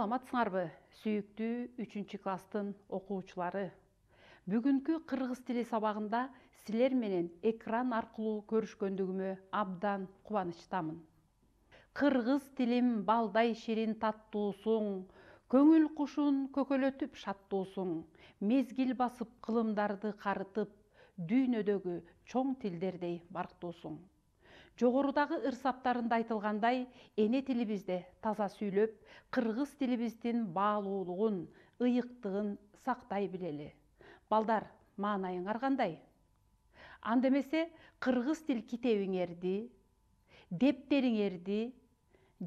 саламатсыңарбы сүйүктүү үчүнчү класстын окуучулары бүгүнкү кыргыз тили сабагында силер менен экран аркылуу көрүшкөндүгүмө абдан кубанычтамын кыргыз тилим балдай ширин таттуусуң көңүл кушун көкөлөтүп шаттуусуң мезгил басып кылымдарды карытып дүйнөдөгү чоң тилдердей барктуусуң жогорудағы ырсаптарында айтылғандай эне тилибизде таза сүйлөп қырғыз тилибиздин баалуулугун ыйыктыгын сақтай білелі. балдар маанайыңар кандай анда эмесе кыргыз тил китебиңерди дептериңерди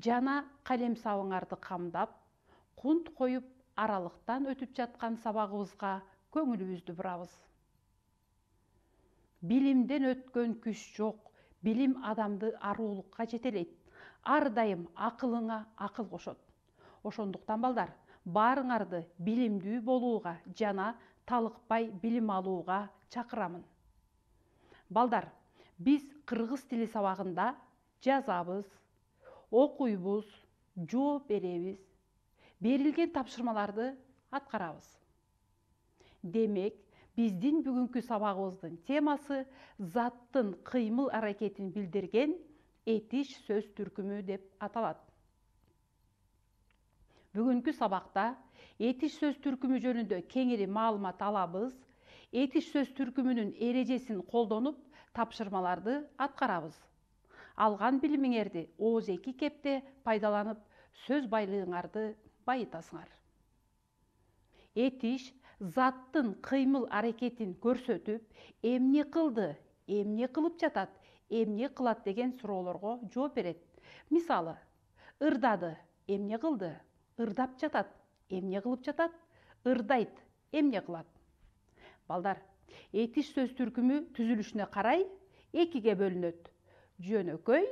жана калемсабыңарды қамдап құнт қойып аралықтан өтіп жатқан сабагыбызга көңүлүбүздү бурабыз билимден өткөн күч жоқ білім адамды аруылыққа жетелейді Ардайым ақылыңа ақыл қошот. ошондуктан балдар баарыңарды билимдүү болуға жана талыкпай билим алууга чакырамын балдар биз кыргыз тили сабагында жазабыз окуйбуз жооп беребиз берилген тапшырмаларды атқарабыз. демек биздин бүгүнкү сабагыбыздын темасы заттын кыймыл аракетин билдирген этиш сөз түркүмү деп аталат бүгүнкү сабакта этиш сөз түркүмү жөнүндө кеңири маалымат алабыз этиш сөз түркүмүнүн эрежесин колдонуп тапшырмаларды аткарабыз алган билимиңерди ооз эки кепте пайдаланып сөз байлыгыңарды байытасыңар этиш заттың қимыл әрекетін көрсөтүп эмне кылды эмне кылып жатат эмне кылат деген суроолорго жооп берет мисалы ырдады эмне қылды, ырдап жатат эмне кылып жатат ырдайт эмне кылат балдар этиш сөз түркімі түзүлүшүнө карай экиге бөлүнөт жөнөкөй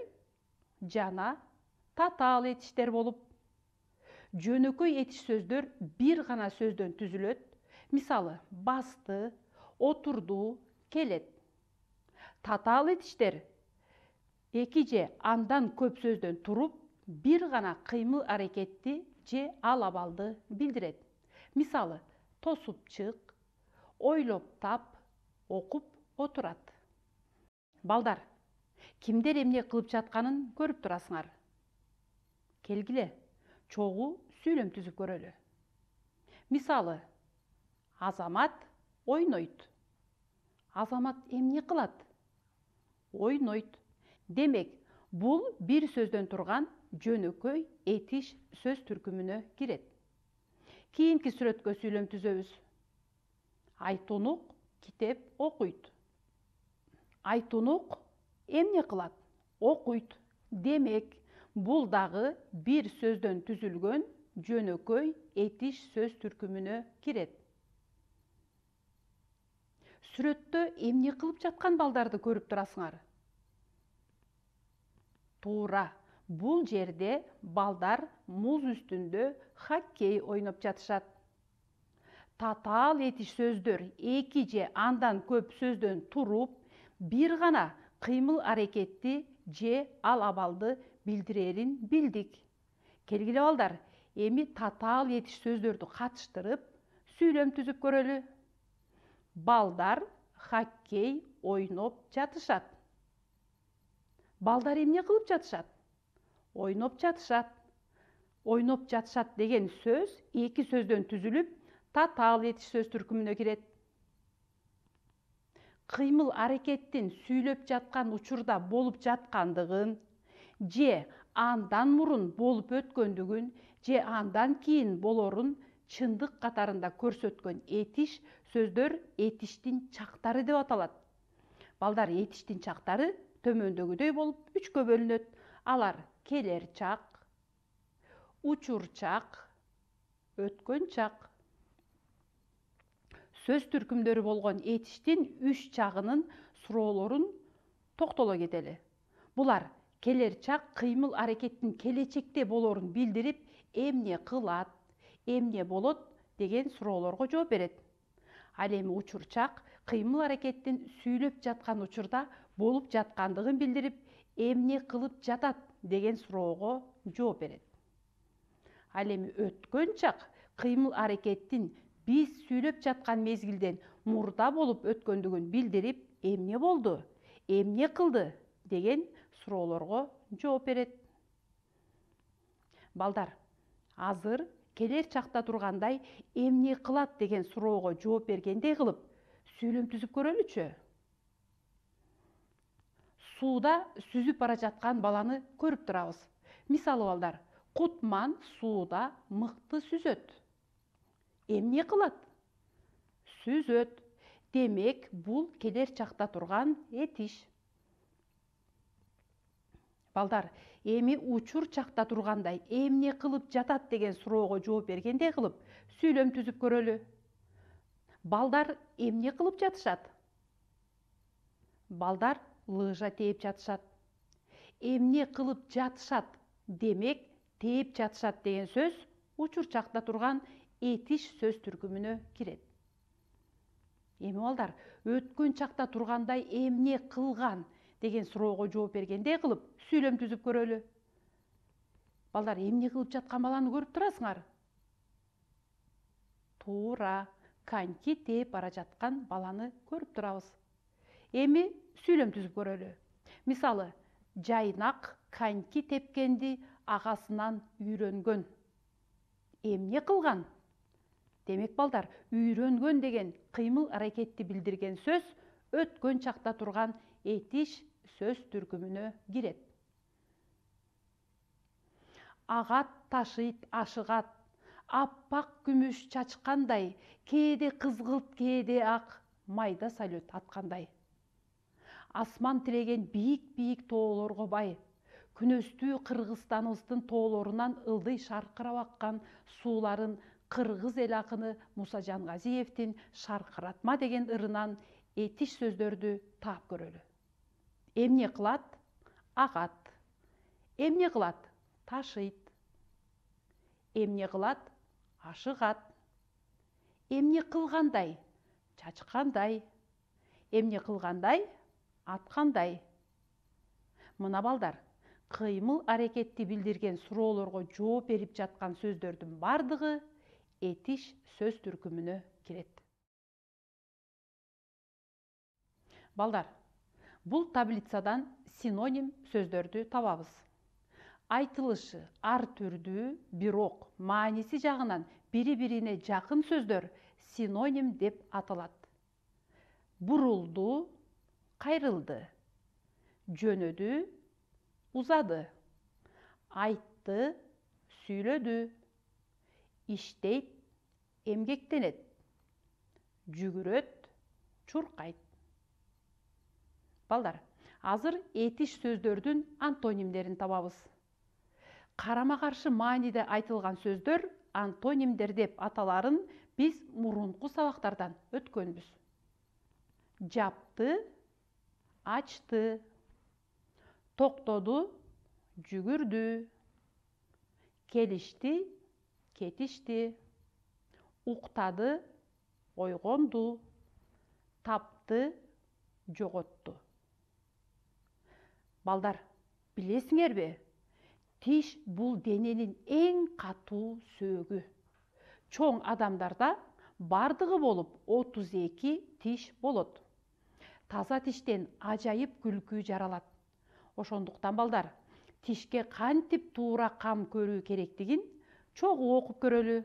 жана татаал этиштер болуп жөнөкөй этиш сөздөр бир гана сөздөн түзүлөт мисалы басты отурду келет Татал этиштер эки же андан көп сөздөн туруп бир гана кыймыл аракетти же ал абалды билдирет мисалы тосуп чык ойлоп тап оқып, отурат балдар кимдер эмне кылып жатканын көрүп турасыңар келгиле чогуу сүйлөм түзүп көрөлү мисалы азамат ойнойт азамат эмне кылат ойнойт демек бул бир сөздөн турган жөнөкөй этиш сөз түркүмүнө кирет кийинки сүрөткө сүйлөм түзөбүз айтунук китеп окуйт айтунук эмне кылат окуйт демек бул дагы бир сөздөн түзүлгөн жөнөкөй этиш сөз түркүмүнө кирет сүретті емне қылып жатқан балдарды көріп тұрасыңар тура бұл жерде балдар мұз үстінде хоккей ойнап жатышат татал етіш сөздер эки же андан көп сөздөн туруп бир гана кыймыл аракетти же ал абалды билдирерин билдик келгиле балдар эми татаал етіш сөздөрдү катыштырып сүйлөм түзүп көрөлү балдар хоккей ойноп жатышат балдар эмне кылып жатышат ойноп жатышат ойноп жатышат деген сөз эки сөздөн түзүлүп татаал этиш сөз түркүмүнө кирет кыймыл аракеттин сүйлөп жаткан учурда болуп жаткандыгын же андан мурун болуп өткөндүгүн же андан кийин болорун чындык катарында көрсөткөн этиш сөздөр этиштин чактары деп аталат балдар этиштин чактары төмөндөгүдөй болуп үчкө бөлүнөт алар келер чак учур чак өткөн чак сөз түркүмдөрү болгон этиштин үч чагынын суроолорун токтоло кетели булар келер чак кыймыл аракеттин келечекте болорун билдирип эмне кылат эмне болот деген суроолорго жооп берет ал эми учурчак кыймыл аракеттин сүйлөп жаткан учурда болуп жаткандыгын билдирип эмне кылып жатат деген суроого жооп берет ал эми өткөн чак кыймыл аракеттин биз сүйлөп жаткан мезгилден мурда болуп өткөндүгүн билдирип эмне болду эмне кылды деген суроолорго жооп берет балдар азыр келер чакта тургандай эмне кылат деген суроого жооп бергендей кылып сүйлөм түзүп көрөлүчү сууда сүзүп бара жаткан баланы көрүп турабыз мисалы балдар кутман сууда мыкты сүзөт эмне кылат сүзөт демек бул келер чакта турган этиш балдар эми учур чакта тургандай эмне кылып жатат деген суроого жооп бергендей кылып сүйлөм түзүп көрөлү балдар эмне кылып жатышат балдар лыжа тээп жатышат эмне кылып жатышат демек тээп жатышат деген сөз учур чакта турган этиш сөз түркүмүнө кирет эми балдар өткөн чакта тургандай эмне кылган деген суроого жооп бергендей кылып сүйлөм түзүп көрөлү балдар эмне кылып жаткан баланы көрүп турасыңар туура коньки тээп бара жаткан баланы көрүп турабыз эми сүйлөм түзүп көрөлү мисалы жайнак коньки тепкенди агасынан үйрөнгөн эмне кылган демек балдар үйрөнгөн деген кыймыл аракетти билдирген сөз өткөн чакта турган этиш сөз түркіміне кирет ағат ташыйт ашығат аппақ күміш чачқандай кейде қызғылт кейде ақ майда салют атқандай асман тіреген биік биік тоолорго бай күнөстүү кыргызстаныбыздын тоолорунан ылдый шаркырап аккан сууларын кыргыз эл акыны мусажан газиевдин шаркыратма деген ырынан этиш сөздөрдү таап көрөлү эмне кылат агат эмне кылат ташыйт эмне кылат ашыгат эмне кылгандай чачкандай эмне кылгандай аткандай мына балдар кыймыл аракетти билдирген суроолорго жооп берип жаткан сөздөрдүн баардыгы этиш сөз түркүмүнө кирет балдар бұл таблицадан синоним сөздерді табабыз айтылышы ар түрді, бирок мааниси жағынан бири бирине жақын сөздер синоним деп аталады. бұрылды қайрылды жөнөдү узады айтты сүйлөдү иштейт эмгектенет жүгүрөт чуркайт балдар азыр этиш сөздөрдүн антонимдерин табабыз карама каршы мааниде айтылган сөздөр антонимдер деп аталарын биз мурунку сабактардан өткөнбүз жапты ачты токтоду жүгүрдү келишти кетишти уктады ойгонду тапты жоготту балдар білесіңер бе тиш бұл дененің ең қату сөгі чоң адамдарда бардығы болып 32 тиш болот таза тиштен ажайып күлкі жаралат ошондуктан балдар тишке тип туура қам көрі керектігін чоғы оқып көрілі.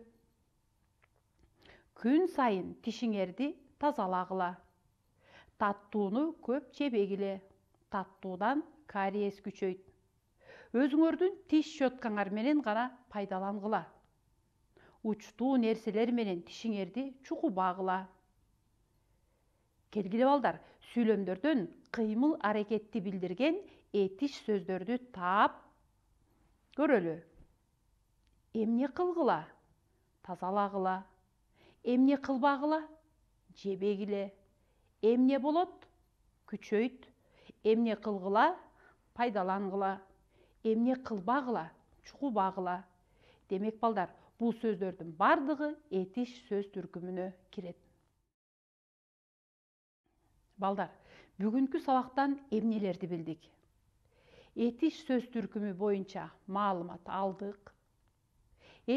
күн сайын тишіңерді тазалағыла, таттуыны көп жебегиле таттуудан кариес күчөйт өзүңөрдүн тиш щеткаңар менен гана пайдалангыла учтуу нерселер менен тишиңерди чукубагыла келгиле балдар сүйлөмдөрдөн кыймыл аракетти билдирген этиш сөздөрдү таап көрөлү эмне кылгыла тазалагыла эмне кылбагыла жебегиле эмне болот күчөйт эмне пайдаланғыла, пайдалангыла эмне чуқу бағыла. демек балдар бұл сөздердің бардығы этиш сөз түркүмүнө кирет балдар бүгінгі сабақтан эмнелерди білдік. этиш сөз түркүмү бойынша маалымат алдық.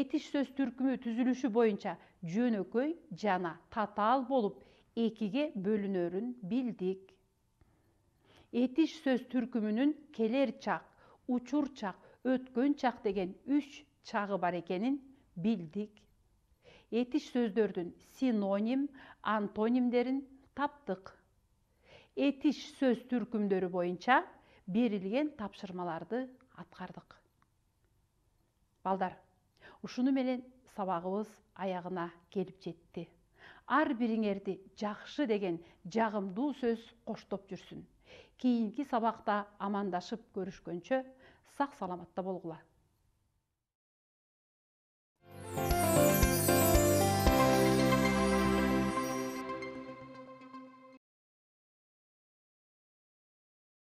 этиш сөз түркүмү түзүлүшү бойынша жөнөкөй жана татаал болып экиге бөлүнөрүн білдік этиш сөз түркүмүнүн келер чак учур чак өткөн чак деген үч чагы бар экенин билдик этиш сөздөрдүн синоним антонимдерин таптык этиш сөз түркүмдөрү боюнча берилген тапшырмаларды аткардык балдар ушуну менен сабагыбыз аягына келип жетти ар бириңерди жакшы деген жагымдуу сөз коштоп жүрсүн кийинки сабакта амандашып көрүшкөнчө сак саламатта болгула